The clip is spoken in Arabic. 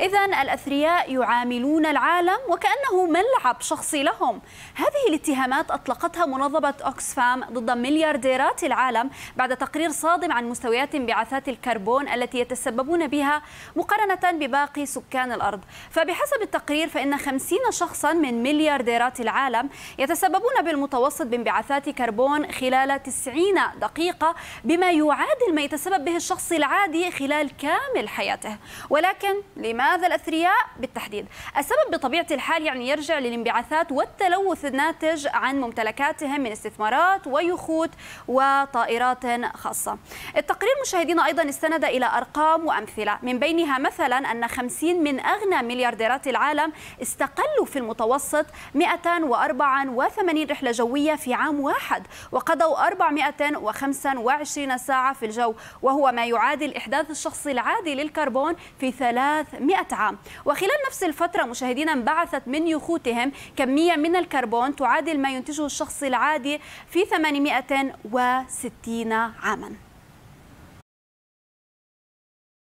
إذا الأثرياء يعاملون العالم وكأنه ملعب شخصي لهم هذه الاتهامات أطلقتها منظمة أوكسفام ضد مليارديرات العالم بعد تقرير صادم عن مستويات انبعاثات الكربون التي يتسببون بها مقارنة بباقي سكان الأرض فبحسب التقرير فإن 50 شخصا من مليارديرات العالم يتسببون بالمتوسط بانبعاثات كربون خلال 90 دقيقة بما يعادل ما يتسبب به الشخص العادي خلال كامل حياته ولكن لماذا هذا الأثرياء بالتحديد السبب بطبيعة الحال يعني يرجع للانبعاثات والتلوث الناتج عن ممتلكاتهم من استثمارات ويخوت وطائرات خاصة التقرير مشاهدينا أيضا استند إلى أرقام وأمثلة من بينها مثلا أن 50 من أغنى مليارديرات العالم استقلوا في المتوسط 284 رحلة جوية في عام واحد وقضوا 425 ساعة في الجو وهو ما يعادل إحداث الشخص العادي للكربون في 300 100 عام وخلال نفس الفترة مشاهدينا انبعثت من يخوتهم كمية من الكربون تعادل ما ينتجه الشخص العادي في 860 عاما